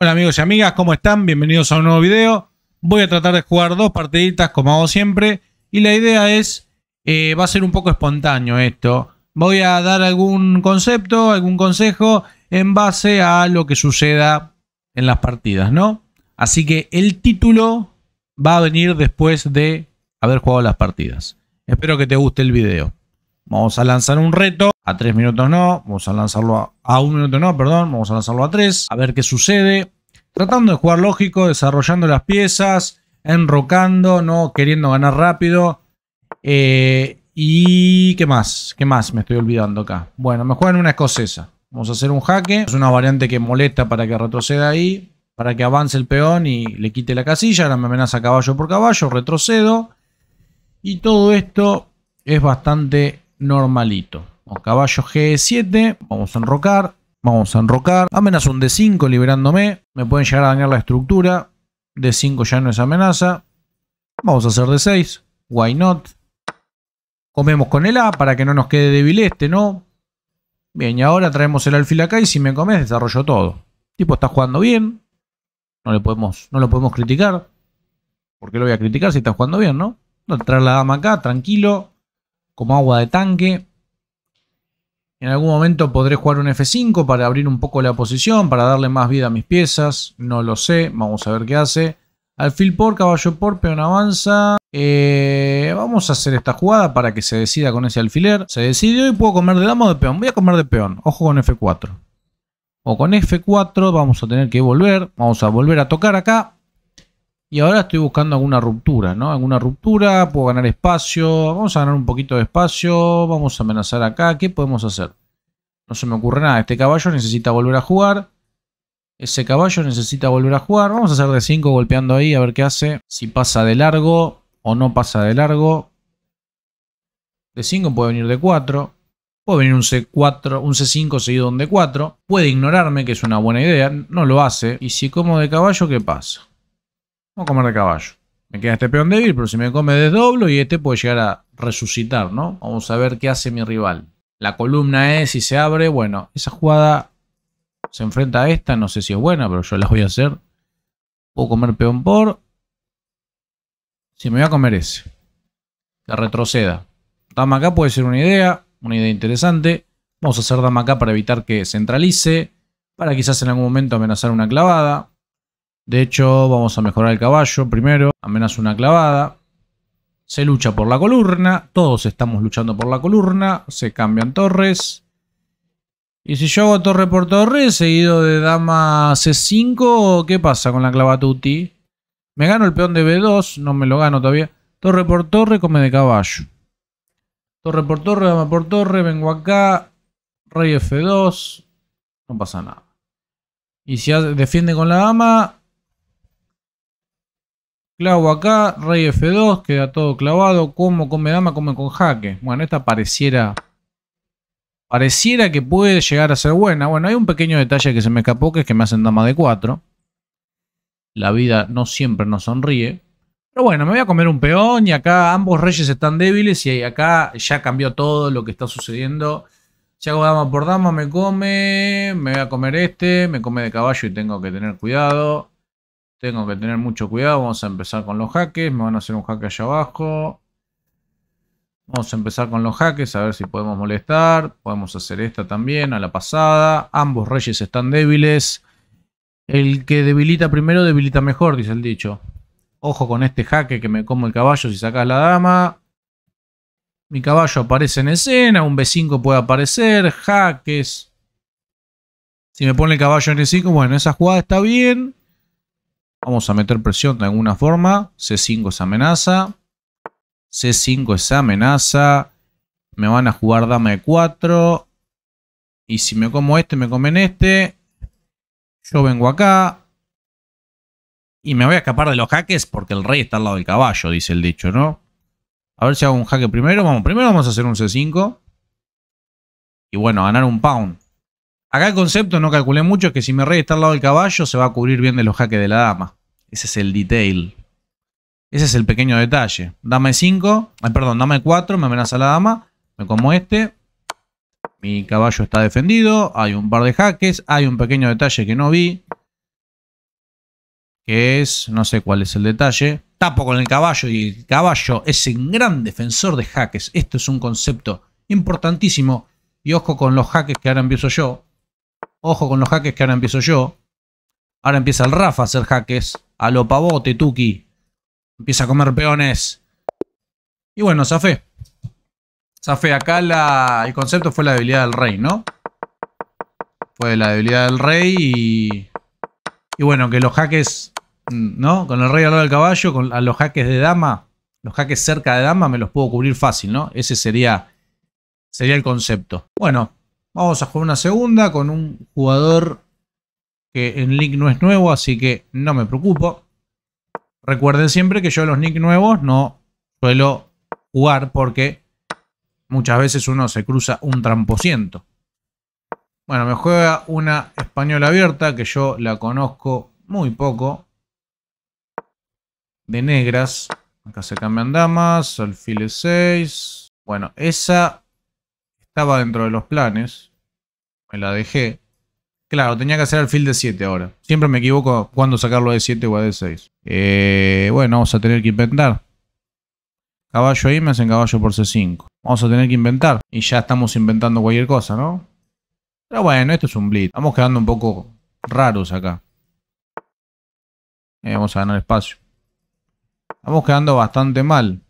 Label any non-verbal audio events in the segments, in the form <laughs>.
Hola amigos y amigas, ¿cómo están? Bienvenidos a un nuevo video. Voy a tratar de jugar dos partiditas como hago siempre y la idea es, eh, va a ser un poco espontáneo esto. Voy a dar algún concepto, algún consejo en base a lo que suceda en las partidas, ¿no? Así que el título va a venir después de haber jugado las partidas. Espero que te guste el video. Vamos a lanzar un reto. A 3 minutos no. Vamos a lanzarlo a, a 1 minuto no, perdón. Vamos a lanzarlo a 3. A ver qué sucede. Tratando de jugar lógico, desarrollando las piezas, enrocando, no queriendo ganar rápido. Eh, y qué más, qué más me estoy olvidando acá. Bueno, me juegan una escocesa. Vamos a hacer un jaque. Es una variante que molesta para que retroceda ahí. Para que avance el peón y le quite la casilla. Ahora me amenaza caballo por caballo. Retrocedo. Y todo esto es bastante normalito. caballo G7, vamos a enrocar, vamos a enrocar. Amenaza un D5 liberándome, me pueden llegar a dañar la estructura. D5 ya no es amenaza. Vamos a hacer D6, why not. Comemos con el A para que no nos quede débil este, ¿no? Bien, y ahora traemos el alfil acá y si me comes desarrollo todo. tipo está jugando bien, no, le podemos, no lo podemos criticar. ¿Por qué lo voy a criticar si está jugando bien, no? Traer la dama acá, tranquilo como agua de tanque. En algún momento podré jugar un F5 para abrir un poco la posición, para darle más vida a mis piezas. No lo sé, vamos a ver qué hace. Alfil por, caballo por, peón avanza. Eh, vamos a hacer esta jugada para que se decida con ese alfiler. Se decidió y puedo comer de dama o de peón. Voy a comer de peón. Ojo con F4. O con F4 vamos a tener que volver. Vamos a volver a tocar acá. Y ahora estoy buscando alguna ruptura, ¿no? Alguna ruptura, puedo ganar espacio, vamos a ganar un poquito de espacio, vamos a amenazar acá, ¿qué podemos hacer? No se me ocurre nada, este caballo necesita volver a jugar, ese caballo necesita volver a jugar, vamos a hacer de 5 golpeando ahí a ver qué hace, si pasa de largo o no pasa de largo. De 5 puede venir de 4, puede venir un C4, un C5 seguido de 4 puede ignorarme, que es una buena idea, no lo hace, y si como de caballo, ¿qué pasa? Vamos a comer de caballo. Me queda este peón débil, pero si me come desdoblo y este puede llegar a resucitar, ¿no? Vamos a ver qué hace mi rival. La columna es, si se abre, bueno, esa jugada se enfrenta a esta, no sé si es buena, pero yo la voy a hacer. Puedo comer peón por... Si me voy a comer ese. La retroceda. Dama acá puede ser una idea, una idea interesante. Vamos a hacer dama acá para evitar que centralice, para quizás en algún momento amenazar una clavada. De hecho, vamos a mejorar el caballo primero. Amenaza una clavada. Se lucha por la columna. Todos estamos luchando por la columna. Se cambian torres. Y si yo hago torre por torre, seguido de dama C5, ¿qué pasa con la clava tutti? Me gano el peón de B2, no me lo gano todavía. Torre por torre, come de caballo. Torre por torre, dama por torre, vengo acá. Rey F2, no pasa nada. Y si defiende con la dama, Clavo acá, rey F2, queda todo clavado. Como come dama, come con jaque. Bueno, esta pareciera... Pareciera que puede llegar a ser buena. Bueno, hay un pequeño detalle que se me escapó, que es que me hacen dama de 4. La vida no siempre nos sonríe. Pero bueno, me voy a comer un peón y acá ambos reyes están débiles y acá ya cambió todo lo que está sucediendo. Si hago dama por dama me come, me voy a comer este, me come de caballo y tengo que tener cuidado. Tengo que tener mucho cuidado. Vamos a empezar con los jaques. Me van a hacer un jaque allá abajo. Vamos a empezar con los jaques, a ver si podemos molestar. Podemos hacer esta también, a la pasada. Ambos reyes están débiles. El que debilita primero, debilita mejor, dice el dicho. Ojo con este jaque que me como el caballo si sacas la dama. Mi caballo aparece en escena, un B5 puede aparecer, jaques. Si me pone el caballo en E5, bueno, esa jugada está bien. Vamos a meter presión de alguna forma. C5 es amenaza. C5 es amenaza. Me van a jugar dama E4. Y si me como este, me comen este. Yo vengo acá. Y me voy a escapar de los jaques porque el rey está al lado del caballo, dice el dicho, ¿no? A ver si hago un jaque primero. Vamos, primero vamos a hacer un C5. Y bueno, ganar un pound. Acá el concepto, no calculé mucho, es que si mi rey está al lado del caballo, se va a cubrir bien de los jaques de la dama. Ese es el detail. Ese es el pequeño detalle. Dame 5, perdón, dame 4, me amenaza la dama, me como este. Mi caballo está defendido, hay un par de jaques, hay un pequeño detalle que no vi. Que es, no sé cuál es el detalle. Tapo con el caballo y el caballo es un gran defensor de jaques. Esto es un concepto importantísimo. Y ojo con los jaques que ahora empiezo yo. Ojo con los jaques que ahora empiezo yo. Ahora empieza el Rafa a hacer jaques. A lo pavote, Tuki. Empieza a comer peones. Y bueno, zafé. Zafé, acá el concepto fue la debilidad del rey, ¿no? Fue la debilidad del rey y... Y bueno, que los jaques, ¿no? Con el rey al lado del caballo, con los jaques de dama, los jaques cerca de dama me los puedo cubrir fácil, ¿no? Ese sería, sería el concepto. Bueno, vamos a jugar una segunda con un jugador que el nick no es nuevo, así que no me preocupo. Recuerden siempre que yo los nick nuevos no suelo jugar porque muchas veces uno se cruza un tramposiento. Bueno, me juega una española abierta que yo la conozco muy poco. De negras. Acá se cambian damas, alfiles 6. Bueno, esa estaba dentro de los planes. Me la dejé. Claro, tenía que hacer alfil de 7 ahora. Siempre me equivoco cuando sacarlo de 7 o de 6. Eh, bueno, vamos a tener que inventar. Caballo ahí me hacen caballo por C5. Vamos a tener que inventar. Y ya estamos inventando cualquier cosa, ¿no? Pero bueno, esto es un blitz. Vamos quedando un poco raros acá. Eh, vamos a ganar espacio. Vamos quedando bastante mal.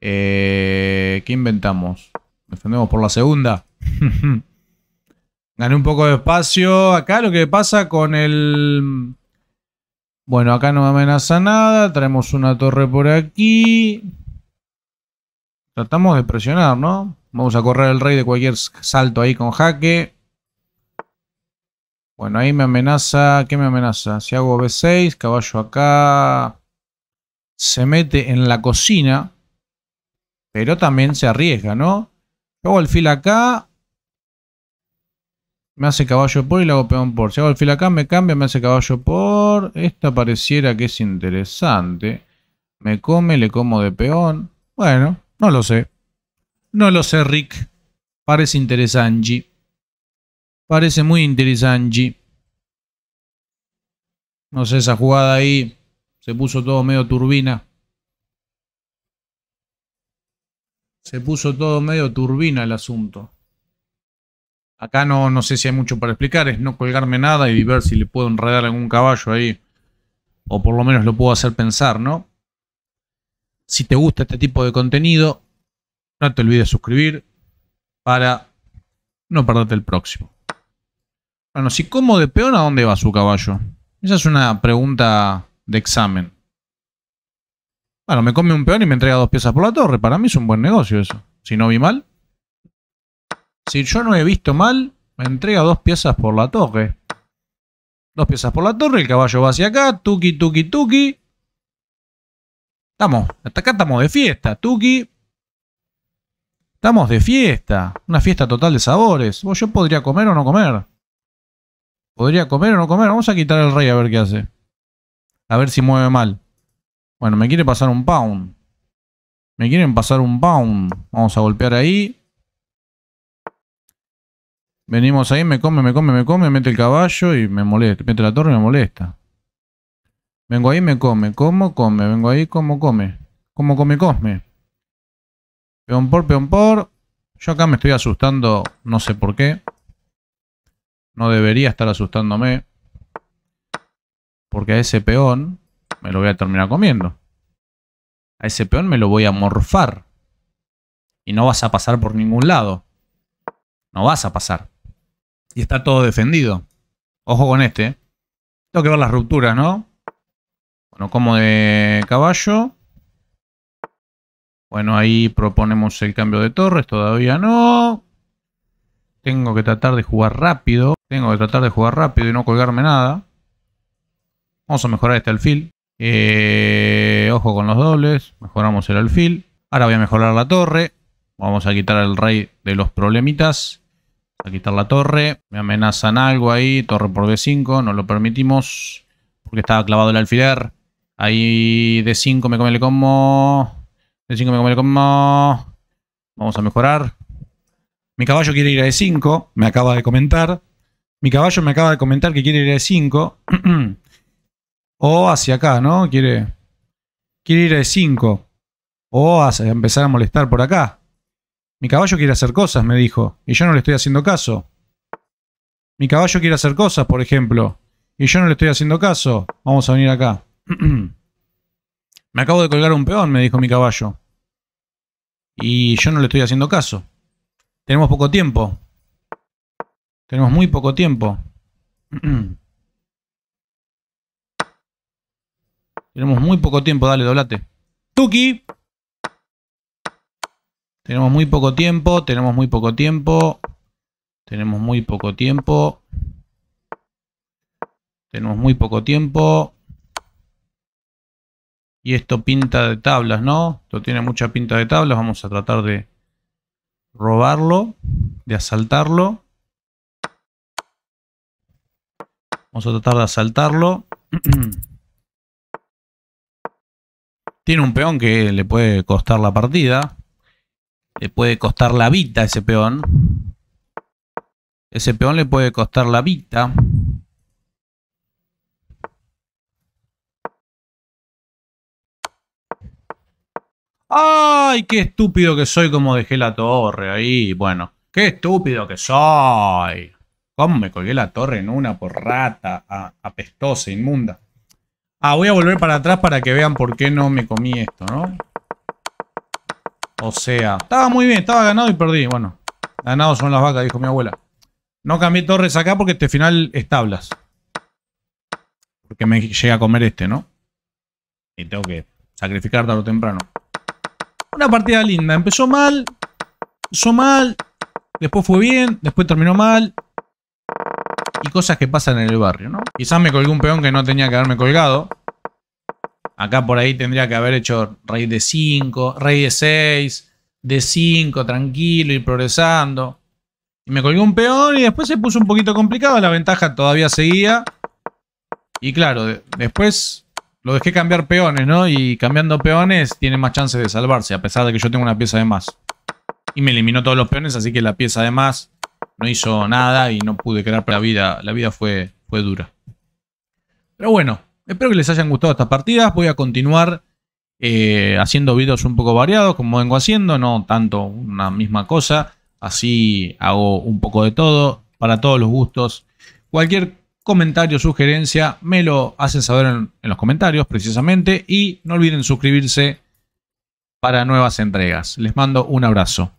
Eh, ¿Qué inventamos? Defendemos por la segunda. <laughs> Gané un poco de espacio. Acá lo que pasa con el... Bueno, acá no me amenaza nada. Traemos una torre por aquí. Tratamos de presionar, ¿no? Vamos a correr el rey de cualquier salto ahí con jaque. Bueno, ahí me amenaza. ¿Qué me amenaza? Si hago B6, caballo acá. Se mete en la cocina. Pero también se arriesga, ¿no? hago el fil acá me hace caballo por y le hago peón por. Si hago alfil acá, me cambia, me hace caballo por. Esta pareciera que es interesante. Me come, le como de peón. Bueno, no lo sé. No lo sé, Rick. Parece interesante. Parece muy interesante. No sé, esa jugada ahí se puso todo medio turbina. Se puso todo medio turbina el asunto. Acá no, sé si hay mucho para explicar, es no colgarme nada y ver si le puedo enredar algún caballo ahí. O por lo menos lo puedo hacer pensar, ¿no? Si te gusta este tipo de contenido, no te olvides suscribir para no perderte el próximo. Bueno, si como de peón, ¿a dónde va su caballo? Esa es una pregunta de examen. Bueno, me come un peón y me entrega dos piezas por la torre. Para mí es un buen negocio eso. Si no vi mal. Si yo no he visto mal, me entrega dos piezas por la torre. Dos piezas por la torre, el caballo va hacia acá, tuki, tuki, tuki. Estamos, hasta acá estamos de fiesta, tuki. Estamos de fiesta, una fiesta total de sabores. yo podría comer o no comer. Podría comer o no comer. Vamos a quitar el rey a ver qué hace. A ver si mueve mal. Bueno, me quiere pasar un pound. Me quieren pasar un pound. Vamos a golpear ahí. Venimos ahí, me come, me come, me come, mete el caballo y me molesta. Mete la torre y me molesta. Vengo ahí, me come. Como, come. Vengo ahí, como, come. Como, come, cosme. Peón por, peón por. Yo acá me estoy asustando, no sé por qué. No debería estar asustándome. Porque a ese peón me lo voy a terminar comiendo. A ese peón me lo voy a morfar. Y no vas a pasar por ningún lado. No vas a pasar y está todo defendido. Ojo con este. ¿eh? Tengo que ver las rupturas, ¿no? Bueno, como de caballo. Bueno, ahí proponemos el cambio de torres. Todavía no. Tengo que tratar de jugar rápido. Tengo que tratar de jugar rápido y no colgarme nada. Vamos a mejorar este alfil. Eh, ojo con los dobles. Mejoramos el alfil. Ahora voy a mejorar la torre. Vamos a quitar al rey de los problemitas a quitar la torre. Me amenazan algo ahí. Torre por D5. No lo permitimos. Porque estaba clavado el alfiler. Ahí D5 me come el combo. D5 me come el combo. Vamos a mejorar. Mi caballo quiere ir a d e 5 Me acaba de comentar. Mi caballo me acaba de comentar que quiere ir a d e 5 <clears throat> o hacia acá, ¿no? Quiere, quiere ir a d e 5 O a empezar a molestar por acá. Mi caballo quiere hacer cosas, me dijo, y yo no le estoy haciendo caso. Mi caballo quiere hacer cosas, por ejemplo, y yo no le estoy haciendo caso. Vamos a venir acá. <clears throat> me acabo de colgar un peón, me dijo mi caballo. Y yo no le estoy haciendo caso. Tenemos poco tiempo. Tenemos muy poco tiempo. <clears throat> Tenemos muy poco tiempo, dale, doblate. Tuki. Tenemos muy poco tiempo, tenemos muy poco tiempo, tenemos muy poco tiempo, tenemos muy poco tiempo. Y esto pinta de tablas, ¿no? Esto tiene mucha pinta de tablas, vamos a tratar de robarlo, de asaltarlo. Vamos a tratar de asaltarlo. <clears throat> Tiene un peón que le puede costar la partida. Le puede costar la vida a ese peón. Ese peón le puede costar la vida. ¡Ay, qué estúpido que soy como dejé la torre ahí! Bueno, ¡qué estúpido que soy! ¿Cómo me colgué la torre en una por rata? apestosa, inmunda. Ah, voy a volver para atrás para que vean por qué no me comí esto, ¿no? O sea, estaba muy bien, estaba ganado y perdí. Bueno, ganado son las vacas, dijo mi abuela. No cambié torres acá porque este final es tablas. Porque me llega a comer este, ¿no? Y tengo que sacrificar tarde o temprano. Una partida linda. Empezó mal, empezó mal, después fue bien, después terminó mal. Y cosas que pasan en el barrio, ¿no? Quizás me colgué un peón que no tenía que haberme colgado. Acá por ahí tendría que haber hecho rey de 5, rey de 6, de 5, tranquilo, ir progresando. Y me colgó un peón y después se puso un poquito complicado. La ventaja todavía seguía. Y claro, después lo dejé cambiar peones, ¿no? Y cambiando peones tiene más chances de salvarse, a pesar de que yo tengo una pieza de más. Y me eliminó todos los peones, así que la pieza de más no hizo nada y no pude crear. para la vida, la vida fue, fue dura. Pero bueno, Espero que les hayan gustado estas partidas. Voy a continuar eh, haciendo videos un poco variados, como vengo haciendo, no tanto una misma cosa. Así hago un poco de todo, para todos los gustos. Cualquier comentario, sugerencia, me lo hacen saber en, los comentarios precisamente y no olviden suscribirse para nuevas entregas. Les mando un abrazo.